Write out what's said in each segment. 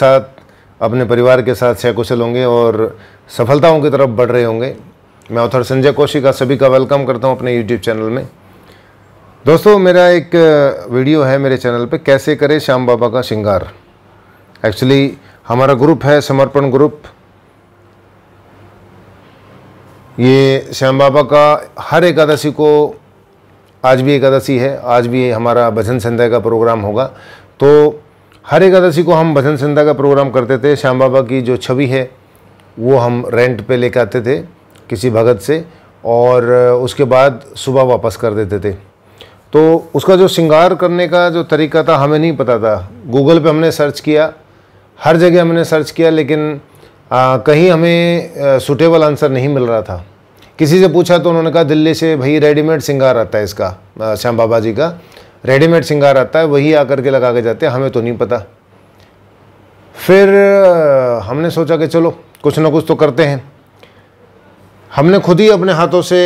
साथ अपने परिवार के साथ सहकुशल होंगे और सफलताओं की तरफ बढ़ रहे होंगे मैं ऑथर संजय कोशी का सभी का वेलकम करता हूं अपने यूट्यूब चैनल में दोस्तों मेरा एक वीडियो है मेरे चैनल पे कैसे करें श्याम बाबा का श्रृंगार एक्चुअली हमारा ग्रुप है समर्पण ग्रुप ये श्याम बाबा का हर एकादशी को आज भी एकादशी है आज भी हमारा भजन संध्या का प्रोग्राम होगा तो हर एकादशी को हम भजन संध्या का प्रोग्राम करते थे श्याम बाबा की जो छवि है वो हम रेंट पे लेकर आते थे किसी भगत से और उसके बाद सुबह वापस कर देते थे तो उसका जो श्रृंगार करने का जो तरीका था हमें नहीं पता था गूगल पे हमने सर्च किया हर जगह हमने सर्च किया लेकिन आ, कहीं हमें सुटेबल आंसर नहीं मिल रहा था किसी से पूछा तो उन्होंने कहा दिल्ली से भाई रेडीमेड श्रृंगार आता है इसका श्याम बाबा जी का रेडीमेड सिंगार आता है वही आकर के लगा के जाते हैं हमें तो नहीं पता फिर हमने सोचा कि चलो कुछ ना कुछ तो करते हैं हमने खुद ही अपने हाथों से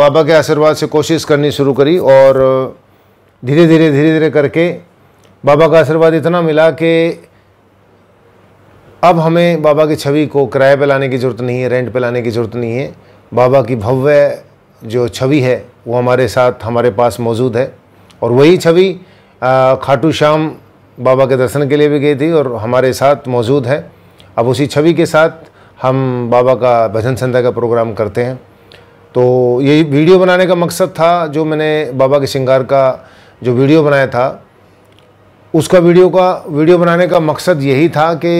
बाबा के आशीर्वाद से कोशिश करनी शुरू करी और धीरे धीरे धीरे धीरे करके बाबा का आशीर्वाद इतना मिला कि अब हमें बाबा की छवि को किराए पर लाने की ज़रूरत नहीं है रेंट पर लाने की ज़रूरत नहीं है बाबा की भव्य जो छवि है वो हमारे साथ हमारे पास मौजूद है और वही छवि खाटू श्याम बाबा के दर्शन के लिए भी गई थी और हमारे साथ मौजूद है अब उसी छवि के साथ हम बाबा का भजन संध्या का प्रोग्राम करते हैं तो ये वीडियो बनाने का मकसद था जो मैंने बाबा के श्रृंगार का जो वीडियो बनाया था उसका वीडियो का वीडियो बनाने का मकसद यही था कि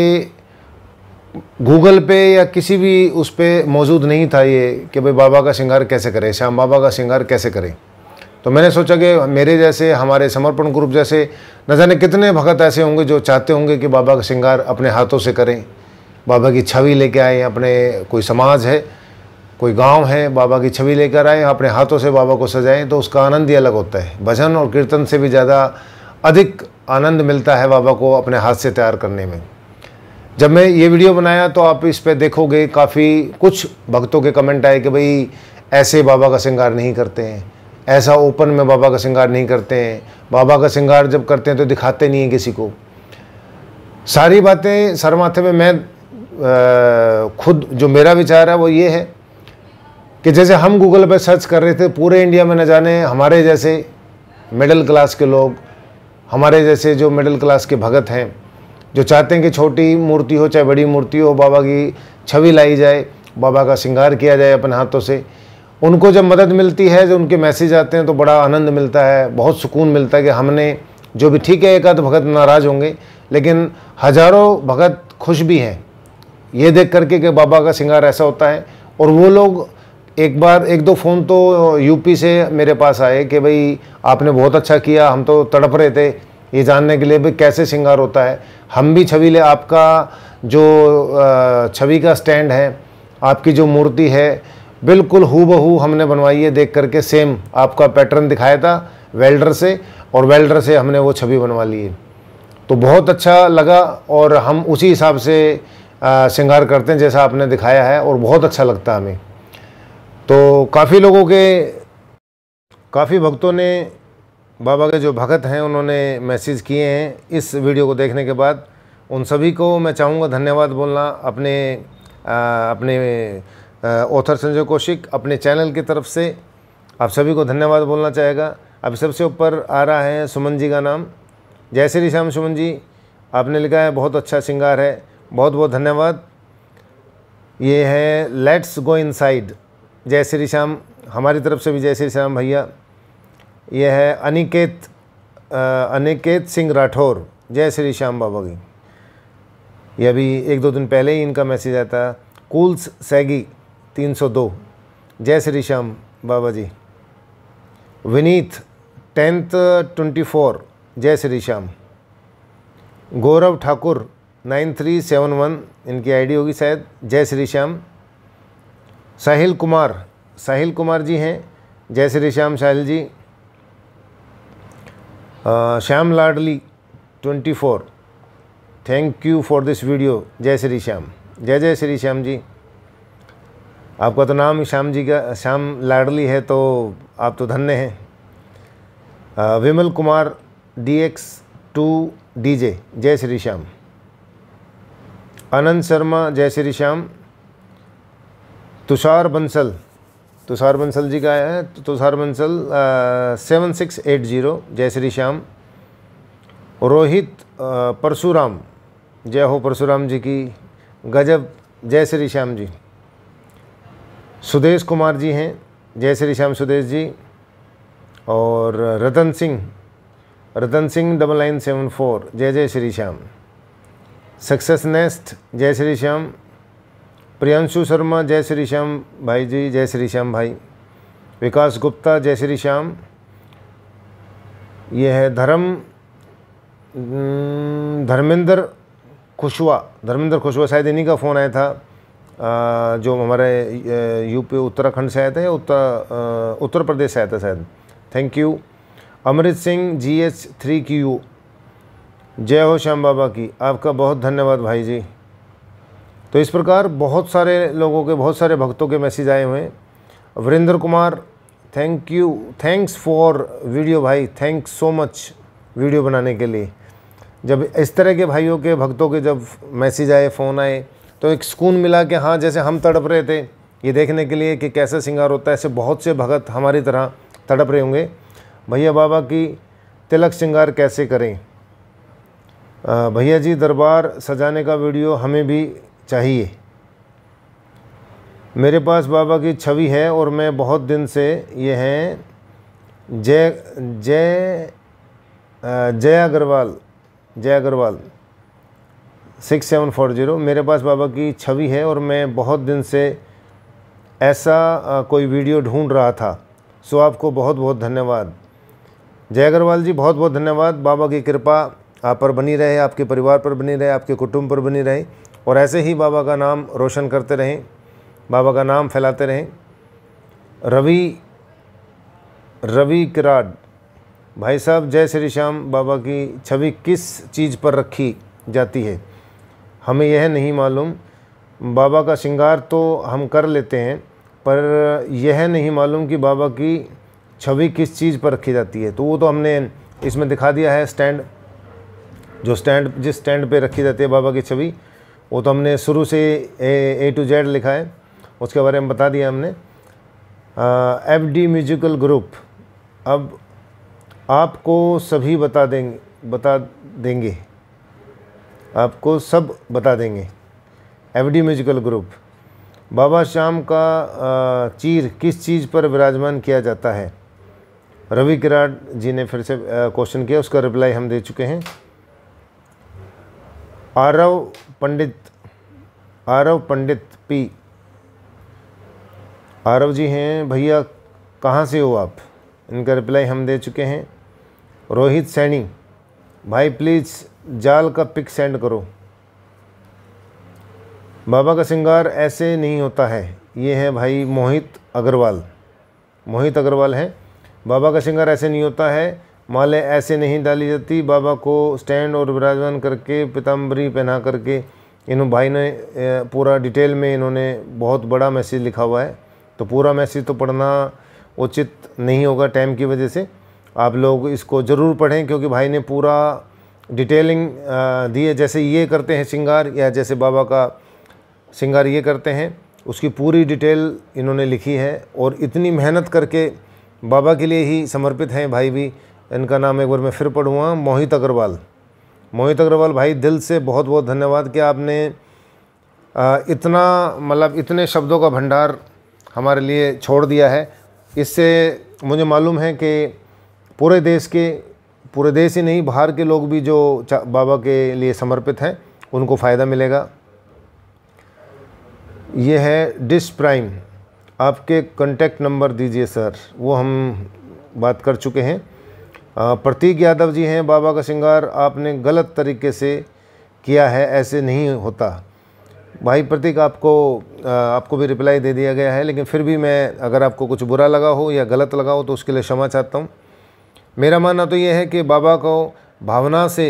गूगल पे या किसी भी उस पर मौजूद नहीं था ये कि भाई बाबा का श्रृंगार कैसे करें श्याम बाबा का श्रृंगार कैसे करें तो मैंने सोचा कि मेरे जैसे हमारे समर्पण ग्रुप जैसे न जाने कितने भगत ऐसे होंगे जो चाहते होंगे कि बाबा का श्रृंगार अपने हाथों से करें बाबा की छवि लेके आए अपने कोई समाज है कोई गांव है बाबा की छवि लेकर आए अपने हाथों से बाबा को सजाएं तो उसका आनंद ही अलग होता है भजन और कीर्तन से भी ज़्यादा अधिक आनंद मिलता है बाबा को अपने हाथ से तैयार करने में जब मैं ये वीडियो बनाया तो आप इस पर देखोगे काफ़ी कुछ भक्तों के कमेंट आए कि भाई ऐसे बाबा का श्रृंगार नहीं करते हैं ऐसा ओपन में बाबा का श्रृंगार नहीं करते हैं बाबा का श्रृंगार जब करते हैं तो दिखाते नहीं हैं किसी को सारी बातें सरमाथे में मैं आ, खुद जो मेरा विचार है वो ये है कि जैसे हम गूगल पर सर्च कर रहे थे पूरे इंडिया में न जाने हमारे जैसे मिडिल क्लास के लोग हमारे जैसे जो मिडिल क्लास के भगत हैं जो चाहते हैं कि छोटी मूर्ति हो चाहे बड़ी मूर्ति हो बाबा की छवि लाई जाए बाबा का श्रृंगार किया जाए अपने हाथों से उनको जब मदद मिलती है जो उनके मैसेज आते हैं तो बड़ा आनंद मिलता है बहुत सुकून मिलता है कि हमने जो भी ठीक है एक आध भगत नाराज़ होंगे लेकिन हज़ारों भगत खुश भी हैं ये देख करके कि बाबा का सिंगार ऐसा होता है और वो लोग एक बार एक दो फ़ोन तो यूपी से मेरे पास आए कि भाई आपने बहुत अच्छा किया हम तो तड़प रहे थे ये जानने के लिए भी कैसे सिंगार होता है हम भी छवि ले आपका जो छवि का स्टैंड है आपकी जो मूर्ति है बिल्कुल हु बहू हमने बनवाई है देख करके सेम आपका पैटर्न दिखाया था वेल्डर से और वेल्डर से हमने वो छवि बनवा ली है तो बहुत अच्छा लगा और हम उसी हिसाब से श्रृंगार करते हैं जैसा आपने दिखाया है और बहुत अच्छा लगता हमें तो काफ़ी लोगों के काफ़ी भक्तों ने बाबा के जो भगत हैं उन्होंने मैसेज किए हैं इस वीडियो को देखने के बाद उन सभी को मैं चाहूँगा धन्यवाद बोलना अपने आ, अपने ऑथर संजय कौशिक अपने चैनल की तरफ से आप सभी को धन्यवाद बोलना चाहेगा अभी सबसे ऊपर आ रहा है सुमन जी का नाम जय श्री श्याम सुमन जी आपने लिखा है बहुत अच्छा श्रृंगार है बहुत बहुत धन्यवाद ये है लेट्स गो इनसाइड जय श्री श्याम हमारी तरफ से भी जय श्री श्याम भैया यह है अनिकेत अनिकेत सिंह राठौर जय श्री श्याम बाबा की यह अभी एक दो दिन पहले ही इनका मैसेज आया था कूल्स सैगी 302 जय श्री श्याम बाबा जी विनीत टेंथ 24 जय श्री श्याम गौरव ठाकुर 9371 इनकी आईडी होगी शायद जय श्री श्याम साहिल कुमार साहिल कुमार जी हैं जय Shri Shyam Sahil ji Shyam Ladli 24 thank you for this video जय श्री श्याम जय जय श्री श्याम जी आपका तो नाम ही श्याम जी का श्याम लाडली है तो आप तो धन्य हैं Vimal Kumar D X two D J जय श्री श्याम अनंत शर्मा जय श्री श्याम तुषार बंसल तुषार बंसल जी का आया है तो Tushar Bansal seven six eight zero जय श्री श्याम रोहित परशुराम जय हो परशुराम जी की गजब जय श्री श्याम जी सुदेश कुमार जी हैं जय श्री श्याम सुदेश जी और Ratan Singh Ratan Singh double nine seven four जय जय श्री श्याम सक्सेस नेस्ट जय श्री श्याम प्रियांशु शर्मा जय श्री श्याम भाई जी जय श्री श्याम भाई विकास गुप्ता जय श्री श्याम यह है धर्म धर्मेंद्र खुशवा धर्मेंद्र खुशवा शायद इन्हीं का फ़ोन आया था जो हमारे यूपी उत्तराखंड से आए थे उत्तर उत्तर प्रदेश से आए थे शायद thank you Amrit Singh ji H three की यू जय हो श्याम बाबा की आपका बहुत धन्यवाद भाई जी तो इस प्रकार बहुत सारे लोगों के बहुत सारे भक्तों के मैसेज आए हुए हैं Varinder Kumar thank you thanks for video भाई थैंक्स सो मच वीडियो बनाने के लिए जब इस तरह के भाइयों के भक्तों के जब मैसेज आए फ़ोन आए तो एक सुकून मिला कि हाँ जैसे हम तड़प रहे थे ये देखने के लिए कि कैसे सिंगार होता है ऐसे बहुत से भगत हमारी तरह तड़प रहे होंगे भैया बाबा की तिलक श्रृंगार कैसे करें भैया जी दरबार सजाने का वीडियो हमें भी चाहिए मेरे पास बाबा की छवि है और मैं बहुत दिन से ये हैं जय जय Jai Agrawal Jai Agrawal six seven four zero मेरे पास बाबा की छवि है और मैं बहुत दिन से ऐसा कोई वीडियो ढूंढ रहा था सो आपको बहुत बहुत धन्यवाद जय अग्रवाल जी बहुत बहुत धन्यवाद बाबा की कृपा आप पर बनी रहे आपके परिवार पर बनी रहे आपके कुटुंब पर बनी रहे और ऐसे ही बाबा का नाम रोशन करते रहें बाबा का नाम फैलाते रहें रवि रवि किराड भाई साहब जय श्री श्याम बाबा की छवि किस चीज़ पर रखी जाती है हमें यह नहीं मालूम बाबा का श्रृंगार तो हम कर लेते हैं पर यह नहीं मालूम कि बाबा की छवि किस चीज़ पर रखी जाती है तो वो तो हमने इसमें दिखा दिया है स्टैंड जो स्टैंड जिस स्टैंड पे रखी जाती है बाबा की छवि वो तो हमने शुरू से ए टू जेड लिखा है उसके बारे में बता दिया हमने एफ डी म्यूजिकल ग्रुप अब आपको सभी बता देंगे बता देंगे आपको सब बता देंगे एवडी म्यूजिकल ग्रुप बाबा श्याम का चीर किस चीज़ पर विराजमान किया जाता है रवि किराट जी ने फिर से क्वेश्चन किया उसका रिप्लाई हम दे चुके हैं आरव पंडित आरव पंडित पी आरव जी हैं भैया कहाँ से हो आप इनका रिप्लाई हम दे चुके हैं रोहित सैनी भाई प्लीज़ जाल का पिक सेंड करो बाबा का श्रृंगार ऐसे नहीं होता है ये है भाई मोहित अग्रवाल मोहित अग्रवाल है बाबा का श्रृंगार ऐसे नहीं होता है माले ऐसे नहीं डाली जाती बाबा को स्टैंड और विराजमान करके पिताम्बरी पहना करके इन भाई ने पूरा डिटेल में इन्होंने बहुत बड़ा मैसेज लिखा हुआ है तो पूरा मैसेज तो पढ़ना उचित नहीं होगा टाइम की वजह से आप लोग इसको ज़रूर पढ़ें क्योंकि भाई ने पूरा डिटेलिंग दी है जैसे ये करते हैं श्रृंगार या जैसे बाबा का श्रृंगार ये करते हैं उसकी पूरी डिटेल इन्होंने लिखी है और इतनी मेहनत करके बाबा के लिए ही समर्पित हैं भाई भी इनका नाम एक बार मैं फिर पढ़ूँगा मोहित अग्रवाल मोहित अग्रवाल भाई दिल से बहुत बहुत धन्यवाद कि आपने इतना मतलब इतने शब्दों का भंडार हमारे लिए छोड़ दिया है इससे मुझे मालूम है कि पूरे देश के पूरे देश ही नहीं बाहर के लोग भी जो बाबा के लिए समर्पित हैं उनको फ़ायदा मिलेगा ये है डिश प्राइम आपके कॉन्टैक्ट नंबर दीजिए सर वो हम बात कर चुके हैं प्रतीक यादव जी हैं बाबा का श्रृंगार आपने गलत तरीके से किया है ऐसे नहीं होता भाई प्रतीक आपको आपको भी रिप्लाई दे दिया गया है लेकिन फिर भी मैं अगर आपको कुछ बुरा लगा हो या गलत लगा हो तो उसके लिए क्षमा चाहता हूँ मेरा मानना तो ये है कि बाबा को भावना से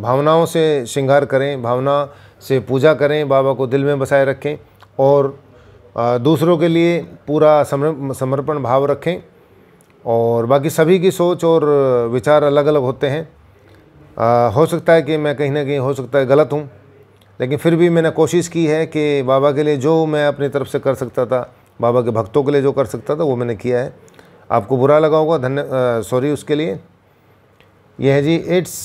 भावनाओं से श्रृंगार करें भावना से पूजा करें बाबा को दिल में बसाए रखें और दूसरों के लिए पूरा समर्पण भाव रखें और बाकी सभी की सोच और विचार अलग अलग होते हैं आ, हो सकता है कि मैं कहीं ना कहीं हो सकता है गलत हूँ लेकिन फिर भी मैंने कोशिश की है कि बाबा के लिए जो मैं अपनी तरफ से कर सकता था बाबा के भक्तों के लिए जो कर सकता था वो मैंने किया है आपको बुरा लगा होगा धन्य सॉरी उसके लिए यह है जी इट्स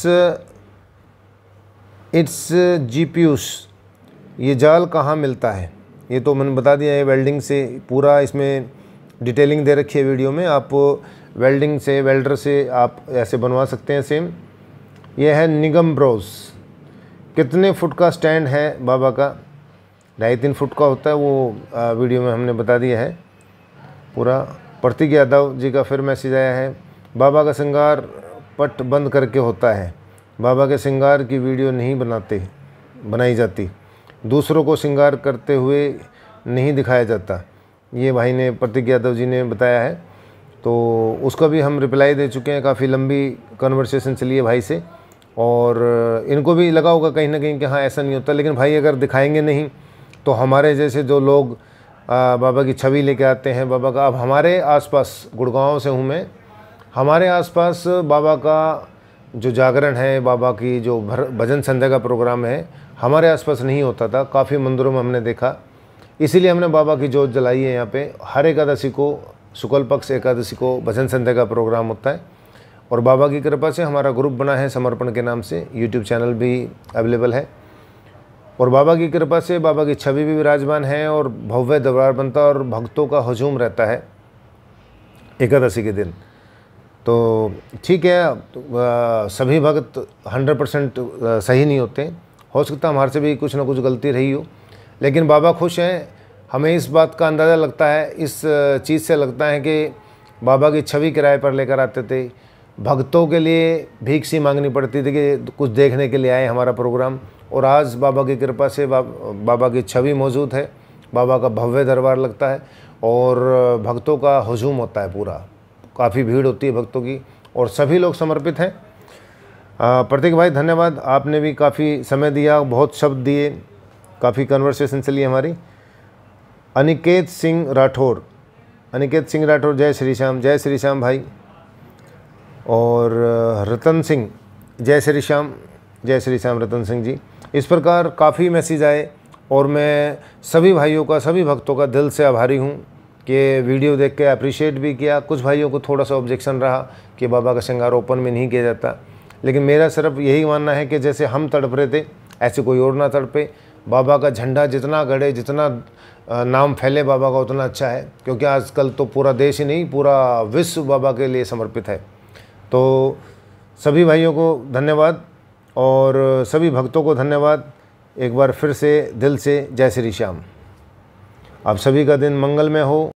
इट्स जी ये जाल कहाँ मिलता है ये तो मैंने बता दिया है वेल्डिंग से पूरा इसमें डिटेलिंग दे रखी है वीडियो में आप वेल्डिंग से वेल्डर से आप ऐसे बनवा सकते हैं सेम यह है निगम ब्रोस कितने फुट का स्टैंड है बाबा का ढाई तीन फुट का होता है वो वीडियो में हमने बता दिया है पूरा प्रतीक यादव जी का फिर मैसेज आया है बाबा का श्रृंगार पट बंद करके होता है बाबा के श्रृंगार की वीडियो नहीं बनाते बनाई जाती दूसरों को श्रृंगार करते हुए नहीं दिखाया जाता ये भाई ने प्रतीक यादव जी ने बताया है तो उसका भी हम रिप्लाई दे चुके हैं काफ़ी लंबी कन्वर्सेशन चली है भाई से और इनको भी लगा होगा कहीं ना कहीं कि हाँ ऐसा नहीं होता लेकिन भाई अगर दिखाएंगे नहीं तो हमारे जैसे जो लोग बाबा की छवि लेके आते हैं बाबा का अब हमारे आसपास गुड़गांव से हूँ मैं हमारे आसपास बाबा का जो जागरण है बाबा की जो भर भजन संध्या का प्रोग्राम है हमारे आसपास नहीं होता था काफ़ी मंदिरों में हमने देखा इसीलिए हमने बाबा की जोत जलाई है यहाँ पे हर एकादशी को शुक्ल पक्ष एकादशी को भजन संध्या का प्रोग्राम होता है और बाबा की कृपा से हमारा ग्रुप बना है समर्पण के नाम से यूट्यूब चैनल भी अवेलेबल है और बाबा की कृपा से बाबा की छवि भी विराजमान है और भव्य दरबार बनता और भक्तों का हजूम रहता है एकादशी के दिन तो ठीक है तो सभी भक्त 100 परसेंट सही नहीं होते हो सकता हमारे से भी कुछ ना कुछ गलती रही हो लेकिन बाबा खुश हैं हमें इस बात का अंदाज़ा लगता है इस चीज़ से लगता है कि बाबा की छवि किराए पर लेकर आते थे भक्तों के लिए भीख सी मांगनी पड़ती थी कि कुछ देखने के लिए आए हमारा प्रोग्राम और आज बाबा की कृपा से बा, बाबा की छवि मौजूद है बाबा का भव्य दरबार लगता है और भक्तों का हजूम होता है पूरा काफ़ी भीड़ होती है भक्तों की और सभी लोग समर्पित हैं प्रतीक भाई धन्यवाद आपने भी काफ़ी समय दिया बहुत शब्द दिए काफ़ी कन्वर्सेशन चली हमारी अनिकेत सिंह राठौर अनिकेत सिंह राठौर जय श्री श्याम जय श्री श्याम भाई और रतन सिंह जय श्री श्याम जय श्री श्याम रतन सिंह जी इस प्रकार काफ़ी मैसेज आए और मैं सभी भाइयों का सभी भक्तों का दिल से आभारी हूँ कि वीडियो देख के अप्रिशिएट भी किया कुछ भाइयों को थोड़ा सा ऑब्जेक्शन रहा कि बाबा का श्रृंगार ओपन में नहीं किया जाता लेकिन मेरा सिर्फ यही मानना है कि जैसे हम तड़प रहे थे ऐसे कोई और ना तड़पे बाबा का झंडा जितना गढ़े जितना नाम फैले बाबा का उतना अच्छा है क्योंकि आजकल तो पूरा देश ही नहीं पूरा विश्व बाबा के लिए समर्पित है तो सभी भाइयों को धन्यवाद और सभी भक्तों को धन्यवाद एक बार फिर से दिल से जय श्री श्याम आप सभी का दिन मंगलमय हो